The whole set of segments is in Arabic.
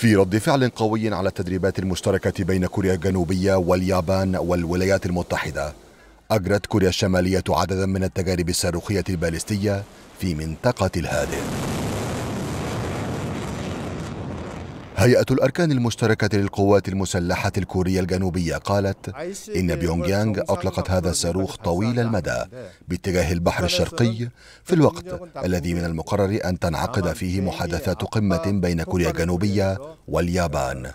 في رد فعل قوي على التدريبات المشتركة بين كوريا الجنوبية واليابان والولايات المتحدة أجرت كوريا الشمالية عددا من التجارب الصاروخية البالستية في منطقة الهادئ هيئة الأركان المشتركة للقوات المسلحة الكورية الجنوبية قالت إن بيونغ يانغ أطلقت هذا الصاروخ طويل المدى باتجاه البحر الشرقي في الوقت الذي من المقرر أن تنعقد فيه محادثات قمة بين كوريا الجنوبية واليابان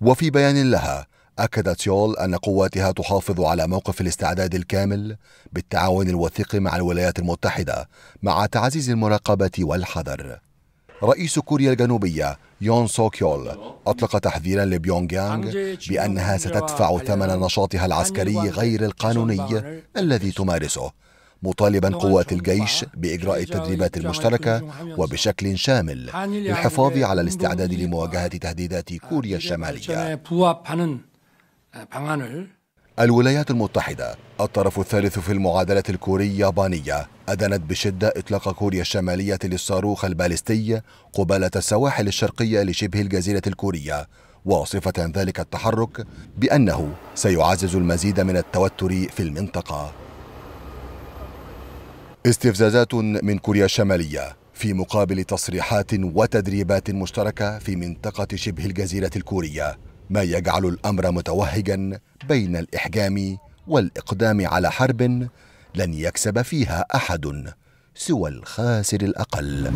وفي بيان لها أكدت سيول أن قواتها تحافظ على موقف الاستعداد الكامل بالتعاون الوثيق مع الولايات المتحدة مع تعزيز المراقبة والحذر رئيس كوريا الجنوبية يون سوكيول أطلق تحذيرا لبيونغ يانغ بأنها ستدفع ثمن نشاطها العسكري غير القانوني الذي تمارسه مطالبا قوات الجيش باجراء التدريبات المشتركه وبشكل شامل للحفاظ على الاستعداد لمواجهه تهديدات كوريا الشماليه الولايات المتحدة الطرف الثالث في المعادلة الكوري يابانية أدنت بشدة إطلاق كوريا الشمالية للصاروخ البالستي قبالة السواحل الشرقية لشبه الجزيرة الكورية واصفة ذلك التحرك بأنه سيعزز المزيد من التوتر في المنطقة استفزازات من كوريا الشمالية في مقابل تصريحات وتدريبات مشتركة في منطقة شبه الجزيرة الكورية ما يجعل الامر متوهجا بين الاحجام والاقدام على حرب لن يكسب فيها احد سوى الخاسر الاقل